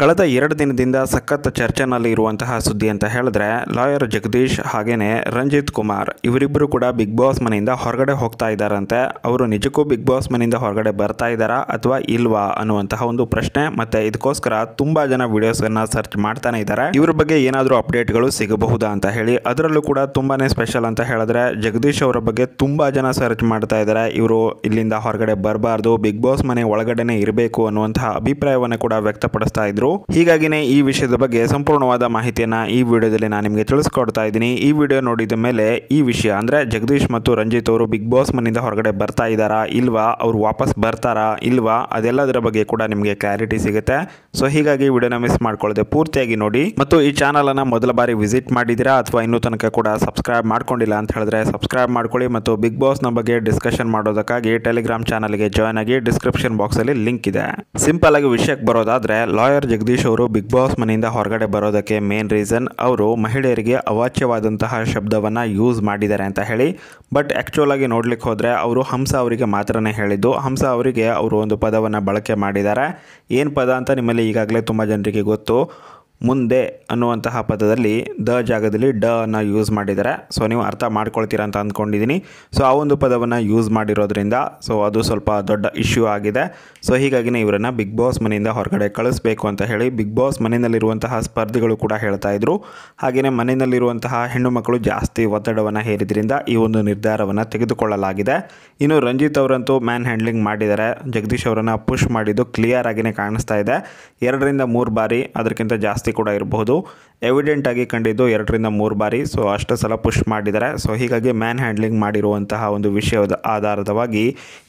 ಕಳೆದ ಎರಡು ದಿನದಿಂದ ಸಖತ್ ಚರ್ಚೆನಲ್ಲಿ ಇರುವಂತಹ ಸುದ್ದಿ ಅಂತ ಹೇಳಿದ್ರೆ ಲಾಯರ್ ಜಗದೀಶ್ ಹಾಗೇನೆ ರಂಜಿತ್ ಕುಮಾರ್ ಇವರಿಬ್ಬರು ಕೂಡ ಬಿಗ್ ಬಾಸ್ ಮನೆಯಿಂದ ಹೊರಗಡೆ ಹೋಗ್ತಾ ಇದ್ದಾರಂತೆ ಅವರು ನಿಜಕ್ಕೂ ಬಿಗ್ ಬಾಸ್ ಮನೆಯಿಂದ ಹೊರಗಡೆ ಬರ್ತಾ ಇದ್ದಾರಾ ಅಥವಾ ಇಲ್ವಾ ಅನ್ನುವಂತಹ ಒಂದು ಪ್ರಶ್ನೆ ಮತ್ತೆ ಇದಕ್ಕೋಸ್ಕರ ತುಂಬಾ ಜನ ವಿಡಿಯೋಸ್ ಅನ್ನ ಸರ್ಚ್ ಮಾಡ್ತಾನೆ ಇದ್ದಾರೆ ಇವ್ರ ಬಗ್ಗೆ ಏನಾದರೂ ಅಪ್ಡೇಟ್ಗಳು ಸಿಗಬಹುದಾ ಅಂತ ಹೇಳಿ ಅದರಲ್ಲೂ ಕೂಡ ತುಂಬಾನೇ ಸ್ಪೆಷಲ್ ಅಂತ ಹೇಳಿದ್ರೆ ಜಗದೀಶ್ ಅವರ ಬಗ್ಗೆ ತುಂಬಾ ಜನ ಸರ್ಚ್ ಮಾಡ್ತಾ ಇದ್ದಾರೆ ಇವರು ಇಲ್ಲಿಂದ ಹೊರಗಡೆ ಬರಬಾರ್ದು ಬಿಗ್ ಬಾಸ್ ಮನೆ ಒಳಗಡೆನೆ ಇರಬೇಕು ಅನ್ನುವಂತಹ ಅಭಿಪ್ರಾಯವನ್ನು ಕೂಡ ವ್ಯಕ್ತಪಡಿಸ್ತಾ ಇದ್ರು ಹೇಳಿದರು ಹೀಗಾಗಿನೇ ಈ ವಿಷಯದ ಬಗ್ಗೆ ಸಂಪೂರ್ಣವಾದ ಮಾಹಿತಿಯನ್ನ ಈ ವಿಡಿಯೋದಲ್ಲಿ ನಾನು ನಿಮಗೆ ತಿಳಿಸ್ಕೊಡ್ತಾ ಇದ್ದೀನಿ ಈ ವಿಡಿಯೋ ನೋಡಿದ ಮೇಲೆ ಈ ವಿಷಯ ಅಂದ್ರೆ ಜಗದೀಶ್ ಮತ್ತು ರಂಜಿತ್ ಅವರು ಬಿಗ್ ಬಾಸ್ ಮನೆಯಿಂದ ಹೊರಗಡೆ ಬರ್ತಾ ಇದ್ದಾರಾ ಇಲ್ವಾ ಅವ್ರು ವಾಪಸ್ ಬರ್ತಾರಾ ಇಲ್ವಾ ಅದೆಲ್ಲದರ ಬಗ್ಗೆ ಕೂಡ ನಿಮಗೆ ಕ್ಲಾರಿಟಿ ಸಿಗುತ್ತೆ ಸೊ ಹೀಗಾಗಿ ವಿಡಿಯೋನ ಮಿಸ್ ಮಾಡ್ಕೊಳ್ಳದೆ ಪೂರ್ತಿಯಾಗಿ ನೋಡಿ ಮತ್ತು ಈ ಚಾನಲನ್ನು ಮೊದಲ ಬಾರಿ ವಿಸಿಟ್ ಮಾಡಿದ್ದೀರಾ ಅಥವಾ ಇನ್ನೂ ತನಕ ಕೂಡ ಸಬ್ಸ್ಕ್ರೈಬ್ ಮಾಡ್ಕೊಂಡಿಲ್ಲ ಅಂತ ಹೇಳಿದ್ರೆ ಸಬ್ಸ್ಕ್ರೈಬ್ ಮಾಡ್ಕೊಳ್ಳಿ ಮತ್ತು ಬಿಗ್ ಬಾಸ್ ನ ಬಗ್ಗೆ ಡಿಸ್ಕಷನ್ ಮಾಡೋದಕ್ಕಾಗಿ ಟೆಲಿಗ್ರಾಮ್ ಗೆ ಜಾಯ್ನ್ ಆಗಿ ಡಿಸ್ಕ್ರಿಪ್ಷನ್ ಅಲ್ಲಿ ಲಿಂಕ್ ಇದೆ ಸಿಂಪಲ್ ಆಗಿ ವಿಷಯಕ್ಕೆ ಬರೋದಾದ್ರೆ ಲಾಯರ್ ಜಗದೀಶ್ ಅವರು ಬಿಗ್ ಬಾಸ್ ಮನೆಯಿಂದ ಹೊರಗಡೆ ಬರೋದಕ್ಕೆ ಮೇನ್ ರೀಸನ್ ಅವರು ಮಹಿಳೆಯರಿಗೆ ಅವಾಚ್ಯವಾದಂತಹ ಶಬ್ದವನ್ನು ಯೂಸ್ ಮಾಡಿದ್ದಾರೆ ಅಂತ ಹೇಳಿ ಬಟ್ ಆ್ಯಕ್ಚುಲಾಗಿ ನೋಡ್ಲಿಕ್ಕೆ ಹೋದರೆ ಅವರು ಹಂಸ ಅವರಿಗೆ ಮಾತ್ರನೇ ಹೇಳಿದ್ದು ಹಂಸ ಅವರಿಗೆ ಅವರು ಒಂದು ಪದವನ್ನು ಬಳಕೆ ಮಾಡಿದ್ದಾರೆ ಏನು ಪದ ಅಂತ ನಿಮ್ಮಲ್ಲಿ ಈಗಾಗಲೇ ತುಂಬ ಜನರಿಗೆ ಗೊತ್ತು ಮುಂದೆ ಅನ್ನುವಂತಹ ಪದದಲ್ಲಿ ದ ಜಾಗದಲ್ಲಿ ಡ ಅನ್ನು ಯೂಸ್ ಮಾಡಿದ್ದಾರೆ ಸೊ ನೀವು ಅರ್ಥ ಮಾಡ್ಕೊಳ್ತೀರಾ ಅಂತ ಅಂದ್ಕೊಂಡಿದ್ದೀನಿ ಸೊ ಆ ಒಂದು ಪದವನ್ನು ಯೂಸ್ ಮಾಡಿರೋದ್ರಿಂದ ಸೊ ಅದು ಸ್ವಲ್ಪ ದೊಡ್ಡ ಇಶ್ಯೂ ಆಗಿದೆ ಸೊ ಹೀಗಾಗಿನೇ ಇವರನ್ನು ಬಿಗ್ ಬಾಸ್ ಮನೆಯಿಂದ ಹೊರಗಡೆ ಕಳಿಸ್ಬೇಕು ಅಂತ ಹೇಳಿ ಬಿಗ್ ಬಾಸ್ ಮನೆಯಲ್ಲಿರುವಂತಹ ಸ್ಪರ್ಧಿಗಳು ಕೂಡ ಹೇಳ್ತಾ ಇದ್ರು ಹಾಗೆಯೇ ಮನೆಯಲ್ಲಿರುವಂತಹ ಹೆಣ್ಣು ಮಕ್ಕಳು ಜಾಸ್ತಿ ಒತ್ತಡವನ್ನು ಹೇರಿದ್ರಿಂದ ಈ ಒಂದು ನಿರ್ಧಾರವನ್ನು ತೆಗೆದುಕೊಳ್ಳಲಾಗಿದೆ ಇನ್ನು ರಂಜಿತ್ ಅವರಂತೂ ಮ್ಯಾನ್ ಹ್ಯಾಂಡ್ಲಿಂಗ್ ಮಾಡಿದ್ದಾರೆ ಜಗದೀಶ್ ಅವರನ್ನು ಪುಷ್ ಮಾಡಿದ್ದು ಕ್ಲಿಯರ್ ಆಗಿಯೇ ಕಾಣಿಸ್ತಾ ಇದೆ ಎರಡರಿಂದ ಮೂರು ಬಾರಿ ಅದಕ್ಕಿಂತ ಜಾಸ್ತಿ ಜಾಸ್ತಿ ಕೂಡ ಇರಬಹುದು ಎವಿಡೆಂಟ್ ಆಗಿ ಕಂಡಿದ್ದು ಎರಡರಿಂದ ಮೂರು ಬಾರಿ ಸೊ ಅಷ್ಟು ಸಲ ಪುಷ್ ಮಾಡಿದ್ದಾರೆ ಸೊ ಹೀಗಾಗಿ ಮ್ಯಾನ್ ಹ್ಯಾಂಡ್ಲಿಂಗ್ ಮಾಡಿರುವಂತಹ ಒಂದು ವಿಷಯದ ಆಧಾರದವಾಗಿ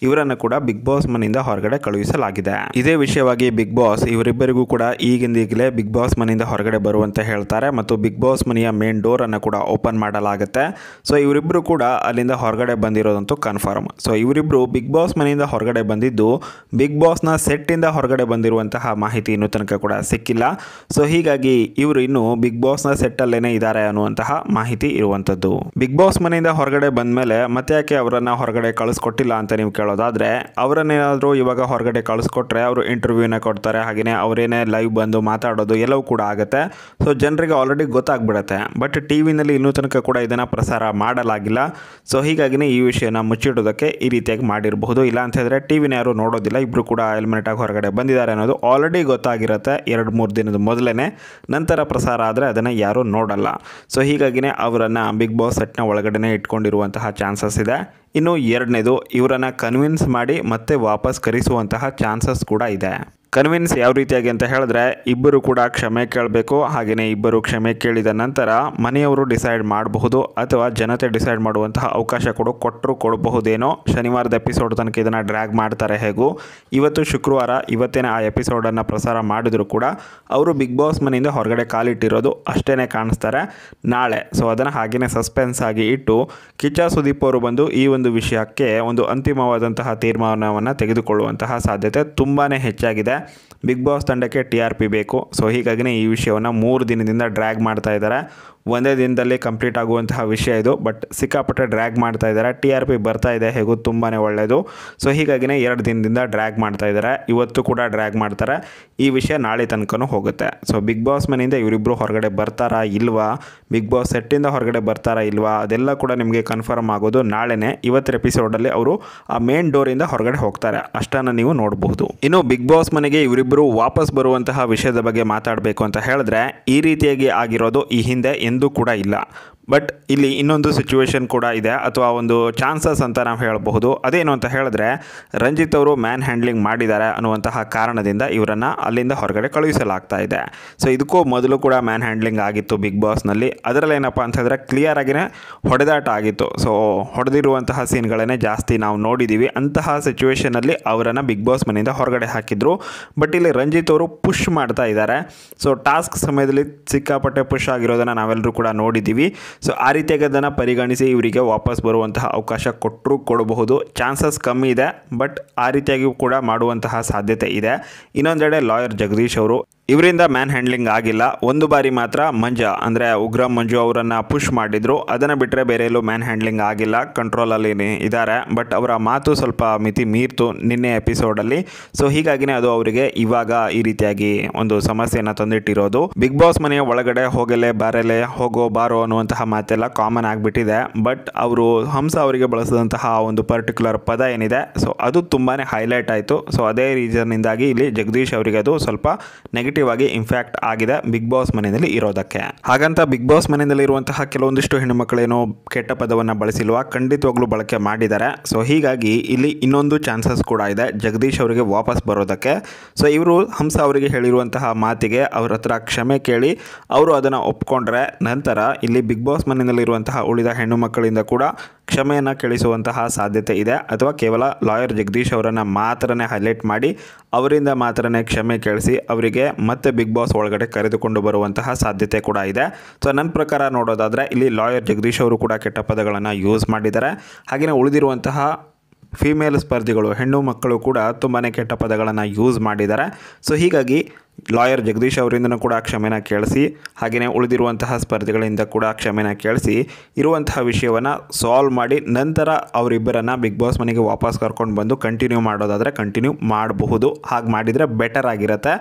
ಇವರನ್ನು ಕೂಡ ಬಿಗ್ ಬಾಸ್ ಮನೆಯಿಂದ ಹೊರಗಡೆ ಕಳುಹಿಸಲಾಗಿದೆ ಇದೇ ವಿಷಯವಾಗಿ ಬಿಗ್ ಬಾಸ್ ಇವರಿಬ್ಬರಿಗೂ ಕೂಡ ಈಗಿಂದೀಗಲೇ ಬಿಗ್ ಬಾಸ್ ಮನೆಯಿಂದ ಹೊರಗಡೆ ಬರುವಂತೆ ಹೇಳ್ತಾರೆ ಮತ್ತು ಬಿಗ್ ಬಾಸ್ ಮನೆಯ ಮೇನ್ ಡೋರ್ ಅನ್ನು ಕೂಡ ಓಪನ್ ಮಾಡಲಾಗುತ್ತೆ ಸೊ ಇವರಿಬ್ಬರು ಕೂಡ ಅಲ್ಲಿಂದ ಹೊರಗಡೆ ಬಂದಿರೋದಂತೂ ಕನ್ಫರ್ಮ್ ಸೊ ಇವರಿಬ್ಬರು ಬಿಗ್ ಬಾಸ್ ಮನೆಯಿಂದ ಹೊರಗಡೆ ಬಂದಿದ್ದು ಬಿಗ್ ಬಾಸ್ನ ಸೆಟ್ಟಿಂದ ಹೊರಗಡೆ ಬಂದಿರುವಂತಹ ಮಾಹಿತಿ ಇನ್ನೂ ತನಕ ಕೂಡ ಸಿಕ್ಕಿಲ್ಲ ಸೊ ಹೀಗೆ ಹೀಗಾಗಿ ಇವರು ಇನ್ನು ಬಿಗ್ ಬಾಸ್ನ ಸೆಟ್ಟಲ್ಲೇನೆ ಇದ್ದಾರೆ ಅನ್ನುವಂತಹ ಮಾಹಿತಿ ಇರುವಂಥದ್ದು ಬಿಗ್ ಬಾಸ್ ಮನೆಯಿಂದ ಹೊರಗಡೆ ಬಂದ ಮೇಲೆ ಮತ್ತೆ ಯಾಕೆ ಅವರನ್ನು ಹೊರಗಡೆ ಕಳಿಸ್ಕೊಟ್ಟಿಲ್ಲ ಅಂತ ನೀವು ಕೇಳೋದಾದರೆ ಅವರನ್ನೇನಾದರೂ ಇವಾಗ ಹೊರಗಡೆ ಕಳಿಸ್ಕೊಟ್ರೆ ಅವರು ಇಂಟರ್ವ್ಯೂನ ಕೊಡ್ತಾರೆ ಹಾಗೆಯೇ ಅವರೇನೇ ಲೈವ್ ಬಂದು ಮಾತಾಡೋದು ಎಲ್ಲವೂ ಕೂಡ ಆಗುತ್ತೆ ಸೊ ಜನರಿಗೆ ಆಲ್ರೆಡಿ ಗೊತ್ತಾಗ್ಬಿಡುತ್ತೆ ಬಟ್ ಟಿ ವಿನಲ್ಲಿ ಇನ್ನೂ ತನಕ ಕೂಡ ಇದನ್ನು ಪ್ರಸಾರ ಮಾಡಲಾಗಿಲ್ಲ ಸೊ ಹೀಗಾಗಿನೇ ಈ ವಿಷಯನ ಮುಚ್ಚಿಡೋದಕ್ಕೆ ಈ ರೀತಿಯಾಗಿ ಮಾಡಿರಬಹುದು ಇಲ್ಲ ಅಂತ ಹೇಳಿದ್ರೆ ಟಿ ವಿನ ಯಾರು ನೋಡೋದಿಲ್ಲ ಇಬ್ಬರು ಕೂಡ ಆಗಿ ಹೊರಗಡೆ ಬಂದಿದ್ದಾರೆ ಅನ್ನೋದು ಆಲ್ರೆಡಿ ಗೊತ್ತಾಗಿರುತ್ತೆ ಎರಡು ಮೂರು ದಿನದ ಮೊದಲೇ ನಂತರ ಪ್ರಸಾರ ಆದರೆ ಅದನ್ನು ಯಾರೂ ನೋಡಲ್ಲ ಸೊ ಹೀಗಾಗಿನೇ ಅವರನ್ನು ಬಿಗ್ ಬಾಸ್ ಸೆಟ್ನ ಒಳಗಡೆನೇ ಇಟ್ಕೊಂಡಿರುವಂತಹ ಚಾನ್ಸಸ್ ಇದೆ ಇನ್ನು ಎರಡನೇದು ಇವರನ್ನು ಕನ್ವಿನ್ಸ್ ಮಾಡಿ ಮತ್ತೆ ವಾಪಸ್ ಕರೆಸುವಂತಹ ಚಾನ್ಸಸ್ ಕೂಡ ಇದೆ ಕನ್ವಿನ್ಸ್ ಯಾವ ರೀತಿಯಾಗಿ ಅಂತ ಹೇಳಿದ್ರೆ ಇಬ್ಬರು ಕೂಡ ಕ್ಷಮೆ ಕೇಳಬೇಕು ಹಾಗೆಯೇ ಇಬ್ಬರು ಕ್ಷಮೆ ಕೇಳಿದ ನಂತರ ಮನೆಯವರು ಡಿಸೈಡ್ ಮಾಡಬಹುದು ಅಥವಾ ಜನತೆ ಡಿಸೈಡ್ ಮಾಡುವಂತಹ ಅವಕಾಶ ಕೂಡ ಕೊಟ್ಟರು ಕೊಡಬಹುದೇನೋ ಶನಿವಾರದ ಎಪಿಸೋಡ್ ತನಕ ಇದನ್ನು ಡ್ರ್ಯಾಗ್ ಮಾಡ್ತಾರೆ ಹೇಗೂ ಇವತ್ತು ಶುಕ್ರವಾರ ಇವತ್ತೇನೆ ಆ ಎಪಿಸೋಡನ್ನು ಪ್ರಸಾರ ಮಾಡಿದರೂ ಕೂಡ ಅವರು ಬಿಗ್ ಬಾಸ್ ಮನೆಯಿಂದ ಹೊರಗಡೆ ಕಾಲಿಟ್ಟಿರೋದು ಅಷ್ಟೇ ಕಾಣಿಸ್ತಾರೆ ನಾಳೆ ಸೊ ಅದನ್ನು ಹಾಗೆಯೇ ಸಸ್ಪೆನ್ಸ್ ಆಗಿ ಇಟ್ಟು ಕಿಚ್ಚ ಸುದೀಪ್ ಅವರು ಬಂದು ಈ ಒಂದು ಒಂದು ವಿಷಯಕ್ಕೆ ಒಂದು ಅಂತಿಮವಾದಂತಹ ತೀರ್ಮಾನವನ್ನು ತೆಗೆದುಕೊಳ್ಳುವಂತಹ ಸಾಧ್ಯತೆ ತುಂಬಾ ಹೆಚ್ಚಾಗಿದೆ ಬಿಗ್ ಬಾಸ್ ತಂಡಕ್ಕೆ ಟಿ ಆರ್ ಪಿ ಬೇಕು ಸೊ ಹೀಗಾಗಿನೇ ಈ ವಿಷಯವನ್ನು ಮೂರು ದಿನದಿಂದ ಡ್ರ್ಯಾಗ್ ಮಾಡ್ತಾ ಇದ್ದಾರೆ ಒಂದೇ ದಿನದಲ್ಲಿ ಕಂಪ್ಲೀಟ್ ಆಗುವಂತಹ ವಿಷಯ ಇದು ಬಟ್ ಸಿಕ್ಕಾಪಟ್ಟೆ ಡ್ರ್ಯಾಗ್ ಮಾಡ್ತಾ ಇದ್ದಾರೆ ಟಿ ಆರ್ ಪಿ ಬರ್ತಾ ಇದೆ ಹೇಗೂ ತುಂಬಾ ಒಳ್ಳೆಯದು ಸೊ ಹೀಗಾಗಿನೇ ಎರಡು ದಿನದಿಂದ ಡ್ರ್ಯಾಗ್ ಮಾಡ್ತಾ ಇದ್ದಾರೆ ಇವತ್ತು ಕೂಡ ಡ್ರ್ಯಾಗ್ ಮಾಡ್ತಾರೆ ಈ ವಿಷಯ ನಾಳೆ ತನಕನೂ ಹೋಗುತ್ತೆ ಸೊ ಬಿಗ್ ಬಾಸ್ ಮನೆಯಿಂದ ಇವರಿಬ್ಬರು ಹೊರಗಡೆ ಬರ್ತಾರಾ ಇಲ್ವಾ ಬಿಗ್ ಬಾಸ್ ಸೆಟ್ಟಿಂದ ಹೊರಗಡೆ ಬರ್ತಾರಾ ಇಲ್ವಾ ಅದೆಲ್ಲ ಕೂಡ ನಿಮಗೆ ಕನ್ಫರ್ಮ್ ಆಗೋದು ನಾಳೆನೇ ಇವತ್ತು ಎಪಿಸೋಡಲ್ಲಿ ಅವರು ಆ ಮೇನ್ ಡೋರಿಂದ ಹೊರಗಡೆ ಹೋಗ್ತಾರೆ ಅಷ್ಟನ್ನು ನೀವು ನೋಡಬಹುದು ಇನ್ನು ಬಿಗ್ ಬಾಸ್ ಮನೆಗೆ ಇವರಿಬ್ಬರು ವಾಪಸ್ ಬರುವಂತಹ ವಿಷಯದ ಬಗ್ಗೆ ಮಾತಾಡಬೇಕು ಅಂತ ಹೇಳಿದ್ರೆ ಈ ರೀತಿಯಾಗಿ ಆಗಿರೋದು ಈ ಹಿಂದೆ ಎಂದೂ ಕೂಡ ಇಲ್ಲ ಬಟ್ ಇಲ್ಲಿ ಇನ್ನೊಂದು ಸಿಚುವೇಶನ್ ಕೂಡ ಇದೆ ಅಥವಾ ಒಂದು ಚಾನ್ಸಸ್ ಅಂತ ನಾವು ಹೇಳಬಹುದು ಅದೇನು ಅಂತ ಹೇಳಿದ್ರೆ ರಂಜಿತ್ ಅವರು ಮ್ಯಾನ್ ಹ್ಯಾಂಡ್ಲಿಂಗ್ ಮಾಡಿದ್ದಾರೆ ಅನ್ನುವಂತಹ ಕಾರಣದಿಂದ ಇವರನ್ನು ಅಲ್ಲಿಂದ ಹೊರಗಡೆ ಕಳುಹಿಸಲಾಗ್ತಾ ಇದೆ ಸೊ ಇದಕ್ಕೂ ಮೊದಲು ಕೂಡ ಮ್ಯಾನ್ ಹ್ಯಾಂಡ್ಲಿಂಗ್ ಆಗಿತ್ತು ಬಿಗ್ ಬಾಸ್ನಲ್ಲಿ ಅದರಲ್ಲಿ ಏನಪ್ಪ ಅಂತ ಹೇಳಿದ್ರೆ ಕ್ಲಿಯರ್ ಆಗಿನೇ ಹೊಡೆದಾಟ ಆಗಿತ್ತು ಸೊ ಹೊಡೆದಿರುವಂತಹ ಸೀನ್ಗಳನ್ನೇ ಜಾಸ್ತಿ ನಾವು ನೋಡಿದ್ದೀವಿ ಅಂತಹ ಸಿಚುವೇಷನಲ್ಲಿ ಅವರನ್ನು ಬಿಗ್ ಬಾಸ್ ಮನೆಯಿಂದ ಹೊರಗಡೆ ಹಾಕಿದ್ರು ಬಟ್ ಇಲ್ಲಿ ರಂಜಿತ್ ಅವರು ಪುಷ್ ಮಾಡ್ತಾ ಇದ್ದಾರೆ ಸೊ ಟಾಸ್ಕ್ ಸಮಯದಲ್ಲಿ ಸಿಕ್ಕಾಪಟ್ಟೆ ಪುಷ್ ಆಗಿರೋದನ್ನು ನಾವೆಲ್ಲರೂ ಕೂಡ ನೋಡಿದ್ದೀವಿ ಸೊ ಆ ರೀತಿಯಾಗಿ ಅದನ್ನು ಪರಿಗಣಿಸಿ ಇವರಿಗೆ ವಾಪಸ್ ಬರುವಂತಹ ಅವಕಾಶ ಕೊಟ್ಟರೂ ಕೊಡಬಹುದು ಚಾನ್ಸಸ್ ಕಮ್ಮಿ ಇದೆ ಬಟ್ ಆ ರೀತಿಯಾಗಿಯೂ ಕೂಡ ಮಾಡುವಂತಹ ಸಾಧ್ಯತೆ ಇದೆ ಇನ್ನೊಂದೆಡೆ ಲಾಯರ್ ಜಗದೀಶ್ ಅವರು ಇವರಿಂದ ಮ್ಯಾನ್ ಹ್ಯಾಂಡ್ಲಿಂಗ್ ಆಗಿಲ್ಲ ಒಂದು ಬಾರಿ ಮಾತ್ರ ಮಂಜ ಅಂದರೆ ಉಗ್ರ ಮಂಜು ಅವರನ್ನು ಪುಷ್ ಮಾಡಿದರು ಅದನ್ನು ಬಿಟ್ಟರೆ ಬೇರೆಲ್ಲೂ ಮ್ಯಾನ್ ಹ್ಯಾಂಡ್ಲಿಂಗ್ ಆಗಿಲ್ಲ ಕಂಟ್ರೋಲಲ್ಲಿ ಇದ್ದಾರೆ ಬಟ್ ಅವರ ಮಾತು ಸ್ವಲ್ಪ ಮಿತಿ ಮೀರ್ತು ನಿನ್ನೆ ಎಪಿಸೋಡಲ್ಲಿ ಸೊ ಹೀಗಾಗಿನೇ ಅದು ಅವರಿಗೆ ಇವಾಗ ಈ ರೀತಿಯಾಗಿ ಒಂದು ಸಮಸ್ಯೆಯನ್ನು ತಂದಿಟ್ಟಿರೋದು ಬಿಗ್ ಬಾಸ್ ಮನೆಯ ಒಳಗಡೆ ಹೋಗಲೇ ಬಾರಲೆ ಹೋಗೋ ಬಾರೋ ಅನ್ನುವಂತಹ ಮಾತೆಲ್ಲ ಕಾಮನ್ ಆಗಿಬಿಟ್ಟಿದೆ ಬಟ್ ಅವರು ಹಂಸ ಅವರಿಗೆ ಬಳಸಿದಂತಹ ಒಂದು ಪರ್ಟಿಕ್ಯುಲರ್ ಪದ ಏನಿದೆ ಸೊ ಅದು ತುಂಬಾ ಹೈಲೈಟ್ ಆಯಿತು ಸೊ ಅದೇ ರೀಸನ್ನಿಂದಾಗಿ ಇಲ್ಲಿ ಜಗದೀಶ್ ಅವರಿಗೆ ಅದು ಸ್ವಲ್ಪ ನೆಗೆಟಿವ್ ಪಾಸಿಟಿವ್ ಆಗಿ ಇಂಫ್ಯಾಕ್ಟ್ ಆಗಿದೆ ಬಿಗ್ ಬಾಸ್ ಮನೆಯಲ್ಲಿ ಇರೋದಕ್ಕೆ ಹಾಗಂತ ಬಿಗ್ ಬಾಸ್ ಮನೆಯಲ್ಲಿ ಇರುವಂತಹ ಕೆಲವೊಂದಿಷ್ಟು ಹೆಣ್ಣುಮಕ್ಕಳೇನೋ ಕೆಟ್ಟ ಪದವನ್ನು ಬಳಸಿಲ್ವಾ ಖಂಡಿತವಾಗ್ಲೂ ಬಳಕೆ ಮಾಡಿದ್ದಾರೆ ಸೊ ಹೀಗಾಗಿ ಇಲ್ಲಿ ಇನ್ನೊಂದು ಚಾನ್ಸಸ್ ಕೂಡ ಇದೆ ಜಗದೀಶ್ ಅವರಿಗೆ ವಾಪಸ್ ಬರೋದಕ್ಕೆ ಸೊ ಇವರು ಹಂಸ ಅವರಿಗೆ ಹೇಳಿರುವಂತಹ ಮಾತಿಗೆ ಅವರ ಹತ್ರ ಕ್ಷಮೆ ಕೇಳಿ ಅವರು ಅದನ್ನು ಒಪ್ಕೊಂಡ್ರೆ ನಂತರ ಇಲ್ಲಿ ಬಿಗ್ ಬಾಸ್ ಮನೆಯಲ್ಲಿರುವಂತಹ ಉಳಿದ ಹೆಣ್ಣು ಮಕ್ಕಳಿಂದ ಕೂಡ ಕ್ಷಮೆಯನ್ನು ಕೇಳಿಸುವಂತಹ ಸಾಧ್ಯತೆ ಇದೆ ಅಥವಾ ಕೇವಲ ಲಾಯರ್ ಜಗದೀಶ್ ಅವರನ್ನು ಮಾತ್ರನೇ ಹೈಲೈಟ್ ಮಾಡಿ ಅವರಿಂದ ಮಾತ್ರನೇ ಕ್ಷಮೆ ಕೇಳಿಸಿ ಅವರಿಗೆ ಮತ್ತೆ ಬಿಗ್ ಬಾಸ್ ಒಳಗಡೆ ಕರೆದುಕೊಂಡು ಬರುವಂತಹ ಸಾಧ್ಯತೆ ಕೂಡ ಇದೆ ಸೊ ನನ್ನ ಪ್ರಕಾರ ನೋಡೋದಾದರೆ ಇಲ್ಲಿ ಲಾಯರ್ ಜಗದೀಶ್ ಅವರು ಕೂಡ ಕೆಟ್ಟ ಪದಗಳನ್ನು ಯೂಸ್ ಮಾಡಿದ್ದಾರೆ ಹಾಗೆಯೇ ಉಳಿದಿರುವಂತಹ ಫೀಮೇಲ್ ಸ್ಪರ್ಧಿಗಳು ಹೆಣ್ಣು ಮಕ್ಕಳು ಕೂಡ ತುಂಬಾ ಕೆಟ್ಟ ಪದಗಳನ್ನು ಯೂಸ್ ಮಾಡಿದ್ದಾರೆ ಸೊ ಹೀಗಾಗಿ ಲಾಯರ್ ಜಗದೀಶ್ ಅವರಿಂದನೂ ಕೂಡ ಕ್ಷಮೆನ ಕೇಳಿಸಿ ಹಾಗೆಯೇ ಉಳಿದಿರುವಂತಹ ಸ್ಪರ್ಧಿಗಳಿಂದ ಕೂಡ ಕ್ಷಮೆನ ಕೇಳಿಸಿ ಇರುವಂತಹ ವಿಷಯವನ್ನು ಸಾಲ್ವ್ ಮಾಡಿ ನಂತರ ಅವರಿಬ್ಬರನ್ನು ಬಿಗ್ ಬಾಸ್ ಮನೆಗೆ ವಾಪಸ್ ಕರ್ಕೊಂಡು ಬಂದು ಕಂಟಿನ್ಯೂ ಮಾಡೋದಾದರೆ ಕಂಟಿನ್ಯೂ ಮಾಡಬಹುದು ಹಾಗೆ ಮಾಡಿದರೆ ಬೆಟರ್ ಆಗಿರುತ್ತೆ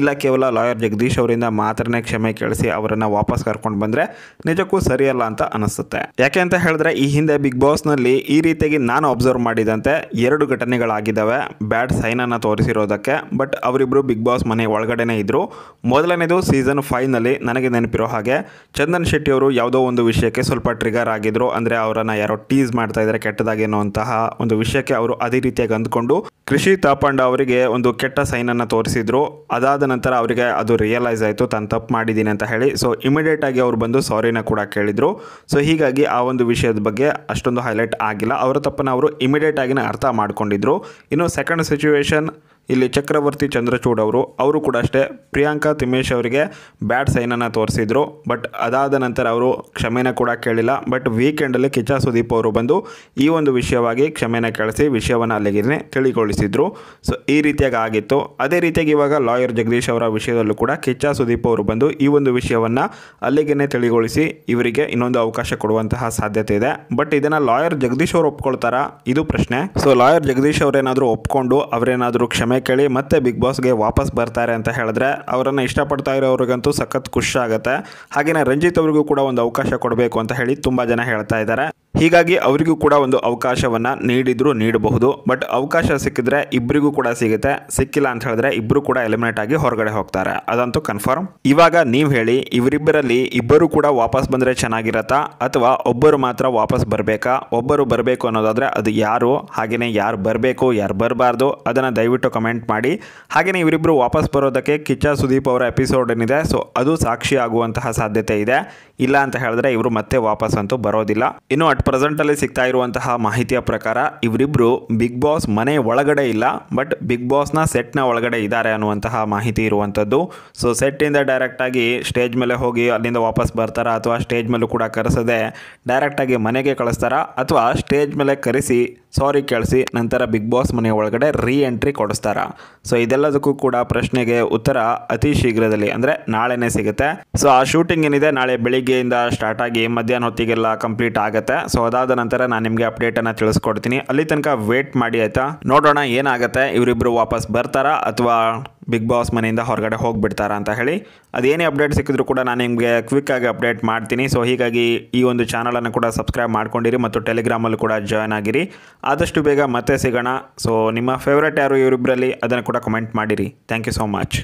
ಇಲ್ಲ ಕೇವಲ ಲಾಯರ್ ಜಗದೀಶ್ ಅವರಿಂದ ಮಾತ್ರನೇ ಕ್ಷಮೆ ಕೇಳಿಸಿ ಅವರನ್ನು ವಾಪಸ್ ಕರ್ಕೊಂಡು ಬಂದರೆ ನಿಜಕ್ಕೂ ಸರಿಯಲ್ಲ ಅಂತ ಅನಿಸುತ್ತೆ ಯಾಕೆ ಅಂತ ಹೇಳಿದ್ರೆ ಈ ಹಿಂದೆ ಬಿಗ್ ಬಾಸ್ನಲ್ಲಿ ಈ ರೀತಿಯಾಗಿ ನಾನು ಅಬ್ಸರ್ವ್ ಮಾಡಿದಂತೆ ಎರಡು ಘಟನೆಗಳಾಗಿದ್ದಾವೆ ಬ್ಯಾಡ್ ಸೈನನ್ನು ತೋರಿಸಿರೋದಕ್ಕೆ ಬಟ್ ಅವರಿಬ್ಬರು ಬಿಗ್ ಬಾಸ್ ಮನೆ ಒಳಗಡೆ ಕಡೆನೇ ಇದ್ದರು ಮೊದಲನೇದು ಸೀಸನ್ ಫೈವ್ನಲ್ಲಿ ನನಗೆ ನೆನಪಿರೋ ಹಾಗೆ ಚಂದನ್ ಶೆಟ್ಟಿ ಅವರು ಯಾವುದೋ ಒಂದು ವಿಷಯಕ್ಕೆ ಸ್ವಲ್ಪ ಟ್ರಿಗರ್ ಆಗಿದ್ರು ಅಂದರೆ ಅವರನ್ನು ಯಾರೋ ಟೀಸ್ ಮಾಡ್ತಾ ಇದ್ದಾರೆ ಕೆಟ್ಟದಾಗಿ ಅನ್ನುವಂತಹ ಒಂದು ವಿಷಯಕ್ಕೆ ಅವರು ಅದೇ ರೀತಿಯಾಗಿ ಅಂದ್ಕೊಂಡು ಕೃಷಿ ತಾಪಂಡ ಅವರಿಗೆ ಒಂದು ಕೆಟ್ಟ ಸೈನನ್ನು ತೋರಿಸಿದ್ರು ಅದಾದ ನಂತರ ಅವರಿಗೆ ಅದು ರಿಯಲೈಸ್ ಆಯಿತು ತಾನು ತಪ್ಪು ಮಾಡಿದ್ದೀನಿ ಅಂತ ಹೇಳಿ ಸೊ ಇಮಿಡಿಯೇಟ್ ಆಗಿ ಅವರು ಬಂದು ಸಾರಿನ ಕೂಡ ಕೇಳಿದರು ಸೊ ಹೀಗಾಗಿ ಆ ಒಂದು ವಿಷಯದ ಬಗ್ಗೆ ಅಷ್ಟೊಂದು ಹೈಲೈಟ್ ಆಗಿಲ್ಲ ಅವರ ತಪ್ಪನ್ನು ಅವರು ಇಮಿಡಿಯೇಟ್ ಆಗಿನ ಅರ್ಥ ಮಾಡಿಕೊಂಡಿದ್ರು ಇನ್ನು ಸೆಕೆಂಡ್ ಸಿಚುವೇಶನ್ ಇಲ್ಲಿ ಚಕ್ರವರ್ತಿ ಚಂದ್ರಚೂಡ್ ಅವರು ಅವರು ಕೂಡ ಅಷ್ಟೇ ಪ್ರಿಯಾಂಕಾ ತಿಮ್ಮೇಶ್ ಅವರಿಗೆ ಬ್ಯಾಡ್ ಸೈನನ್ನು ತೋರಿಸಿದ್ರು ಬಟ್ ಅದಾದ ನಂತರ ಅವರು ಕ್ಷಮೆನ ಕೂಡ ಕೇಳಿಲ್ಲ ಬಟ್ ವೀಕೆಂಡಲ್ಲಿ ಕಿಚ್ಚ ಸುದೀಪ್ ಅವರು ಬಂದು ಈ ಒಂದು ವಿಷಯವಾಗಿ ಕ್ಷಮೆನ ಕೇಳಿಸಿ ವಿಷಯವನ್ನು ಅಲ್ಲಿಗೆ ತಿಳಿಗೊಳಿಸಿದ್ರು ಸೊ ಈ ರೀತಿಯಾಗಿ ಆಗಿತ್ತು ಅದೇ ರೀತಿಯಾಗಿ ಇವಾಗ ಲಾಯರ್ ಜಗದೀಶ್ ಅವರ ವಿಷಯದಲ್ಲೂ ಕೂಡ ಕಿಚ್ಚ ಸುದೀಪ್ ಅವರು ಬಂದು ಈ ಒಂದು ವಿಷಯವನ್ನು ಅಲ್ಲಿಗೆ ತಿಳಿಗೊಳಿಸಿ ಇವರಿಗೆ ಇನ್ನೊಂದು ಅವಕಾಶ ಕೊಡುವಂತಹ ಸಾಧ್ಯತೆ ಇದೆ ಬಟ್ ಇದನ್ನು ಲಾಯರ್ ಜಗದೀಶ್ ಅವರು ಒಪ್ಕೊಳ್ತಾರಾ ಇದು ಪ್ರಶ್ನೆ ಸೊ ಲಾಯರ್ ಜಗದೀಶ್ ಅವರೇನಾದರೂ ಒಪ್ಕೊಂಡು ಅವರೇನಾದರೂ ಕ್ಷಮೆ ಕೇಳಿ ಮತ್ತೆ ಬಿಗ್ ಬಾಸ್ಗೆ ವಾಪಸ್ ಬರ್ತಾರೆ ಅಂತ ಹೇಳಿದ್ರೆ ಅವರನ್ನು ಇಷ್ಟಪಡ್ತಾ ಇರೋರಿಗಂತೂ ಸಖತ್ ಖುಷಿ ಆಗುತ್ತೆ ಹಾಗೆಯೇ ರಂಜಿತ್ ಅವರಿಗೂ ಕೂಡ ಒಂದು ಅವಕಾಶ ಕೊಡಬೇಕು ಅಂತ ಹೇಳಿ ತುಂಬ ಜನ ಹೇಳ್ತಾ ಇದ್ದಾರೆ ಹೀಗಾಗಿ ಅವರಿಗೂ ಕೂಡ ಒಂದು ಅವಕಾಶವನ್ನು ನೀಡಿದ್ರು ನೀಡಬಹುದು ಬಟ್ ಅವಕಾಶ ಸಿಕ್ಕಿದ್ರೆ ಇಬ್ಬರಿಗೂ ಕೂಡ ಸಿಗುತ್ತೆ ಸಿಕ್ಕಿಲ್ಲ ಅಂತ ಹೇಳಿದ್ರೆ ಇಬ್ಬರು ಕೂಡ ಎಲಿಮಿನೇಟ್ ಆಗಿ ಹೊರಗಡೆ ಹೋಗ್ತಾರೆ ಅದಂತೂ ಕನ್ಫರ್ಮ್ ಇವಾಗ ನೀವು ಹೇಳಿ ಇವರಿಬ್ಬರಲ್ಲಿ ಇಬ್ಬರು ಕೂಡ ವಾಪಸ್ ಬಂದರೆ ಚೆನ್ನಾಗಿರತ್ತಾ ಅಥವಾ ಒಬ್ಬರು ಮಾತ್ರ ವಾಪಸ್ ಬರಬೇಕಾ ಒಬ್ಬರು ಬರಬೇಕು ಅನ್ನೋದಾದರೆ ಅದು ಯಾರು ಹಾಗೆಯೇ ಯಾರು ಬರಬೇಕು ಯಾರು ಬರಬಾರ್ದು ಅದನ್ನು ದಯವಿಟ್ಟು ಕಮೆಂಟ್ ಮಾಡಿ ಹಾಗೆಯೇ ಇವರಿಬ್ಬರು ವಾಪಸ್ ಬರೋದಕ್ಕೆ ಕಿಚ್ಚ ಸುದೀಪ್ ಅವರ ಎಪಿಸೋಡ್ ಏನಿದೆ ಸೊ ಅದು ಸಾಕ್ಷಿ ಆಗುವಂತಹ ಸಾಧ್ಯತೆ ಇದೆ ಇಲ್ಲ ಅಂತ ಹೇಳಿದ್ರೆ ಇವರು ಮತ್ತೆ ವಾಪಸ್ ಅಂತೂ ಬರೋದಿಲ್ಲ ಇನ್ನು ಅಟ್ ಪ್ರೆಸೆಂಟಲ್ಲಿ ಸಿಗ್ತಾ ಇರುವಂತಹ ಮಾಹಿತಿಯ ಪ್ರಕಾರ ಇವರಿಬ್ಬರು ಬಿಗ್ ಬಾಸ್ ಮನೆ ಒಳಗಡೆ ಇಲ್ಲ ಬಟ್ ಬಿಗ್ ಬಾಸ್ನ ಸೆಟ್ನ ಒಳಗಡೆ ಇದ್ದಾರೆ ಅನ್ನುವಂತಹ ಮಾಹಿತಿ ಇರುವಂಥದ್ದು ಸೊ ಸೆಟ್ಟಿಂದ ಡೈರೆಕ್ಟಾಗಿ ಸ್ಟೇಜ್ ಮೇಲೆ ಹೋಗಿ ಅಲ್ಲಿಂದ ವಾಪಸ್ ಬರ್ತಾರಾ ಅಥವಾ ಸ್ಟೇಜ್ ಮೇಲೂ ಕೂಡ ಕರೆಸದೆ ಡೈರೆಕ್ಟಾಗಿ ಮನೆಗೆ ಕಳಿಸ್ತಾರಾ ಅಥವಾ ಸ್ಟೇಜ್ ಮೇಲೆ ಕರೆಸಿ ಸಾರಿ ಕೇಳಿಸಿ ನಂತರ ಬಿಗ್ ಬಾಸ್ ಮನೆಯ ಒಳಗಡೆ ರೀ ಎಂಟ್ರಿ ಕೊಡಿಸ್ತಾರಾ ಸೊ ಇದೆಲ್ಲದಕ್ಕೂ ಕೂಡ ಪ್ರಶ್ನೆಗೆ ಉತ್ತರ ಅತಿ ಶೀಘ್ರದಲ್ಲಿ ಅಂದರೆ ನಾಳೆನೇ ಸಿಗುತ್ತೆ ಸೊ ಆ ಶೂಟಿಂಗ್ ಏನಿದೆ ನಾಳೆ ಬೆಳಿಗ್ಗೆಯಿಂದ ಸ್ಟಾರ್ಟ್ ಆಗಿ ಮಧ್ಯಾಹ್ನ ಹೊತ್ತಿಗೆಲ್ಲ ಕಂಪ್ಲೀಟ್ ಆಗುತ್ತೆ ಸೊ ಅದಾದ ನಂತರ ನಾನು ನಿಮಗೆ ಅಪ್ಡೇಟನ್ನು ತಿಳಿಸ್ಕೊಡ್ತೀನಿ ಅಲ್ಲಿ ತನಕ ವೇಟ್ ಮಾಡಿ ಆಯಿತಾ ನೋಡೋಣ ಏನಾಗುತ್ತೆ ಇವರಿಬ್ಬರು ವಾಪಸ್ ಬರ್ತಾರಾ ಅಥವಾ ಬಿಗ್ ಬಾಸ್ ಮನೆಯಿಂದ ಹೊರಗಡೆ ಹೋಗಿಬಿಡ್ತಾರಾ ಅಂತ ಹೇಳಿ ಅದೇನೇ ಅಪ್ಡೇಟ್ ಸಿಕ್ಕಿದ್ರು ಕೂಡ ನಾನು ನಿಮಗೆ ಕ್ವಿಕ್ಕಾಗಿ ಅಪ್ಡೇಟ್ ಮಾಡ್ತೀನಿ ಸೊ ಹೀಗಾಗಿ ಈ ಒಂದು ಚಾನಲನ್ನು ಕೂಡ ಸಬ್ಸ್ಕ್ರೈಬ್ ಮಾಡ್ಕೊಂಡಿರಿ ಮತ್ತು ಟೆಲಿಗ್ರಾಮಲ್ಲೂ ಕೂಡ ಜಾಯ್ನ್ ಆಗಿರಿ ಆದಷ್ಟು ಬೇಗ ಮತ್ತೆ ಸಿಗೋಣ ಸೊ ನಿಮ್ಮ ಫೇವ್ರೇಟ್ ಯಾರು ಇವರಿಬ್ಬರಲ್ಲಿ ಅದನ್ನು ಕೂಡ ಕಮೆಂಟ್ ಮಾಡಿರಿ ಥ್ಯಾಂಕ್ ಯು ಸೋ ಮಚ್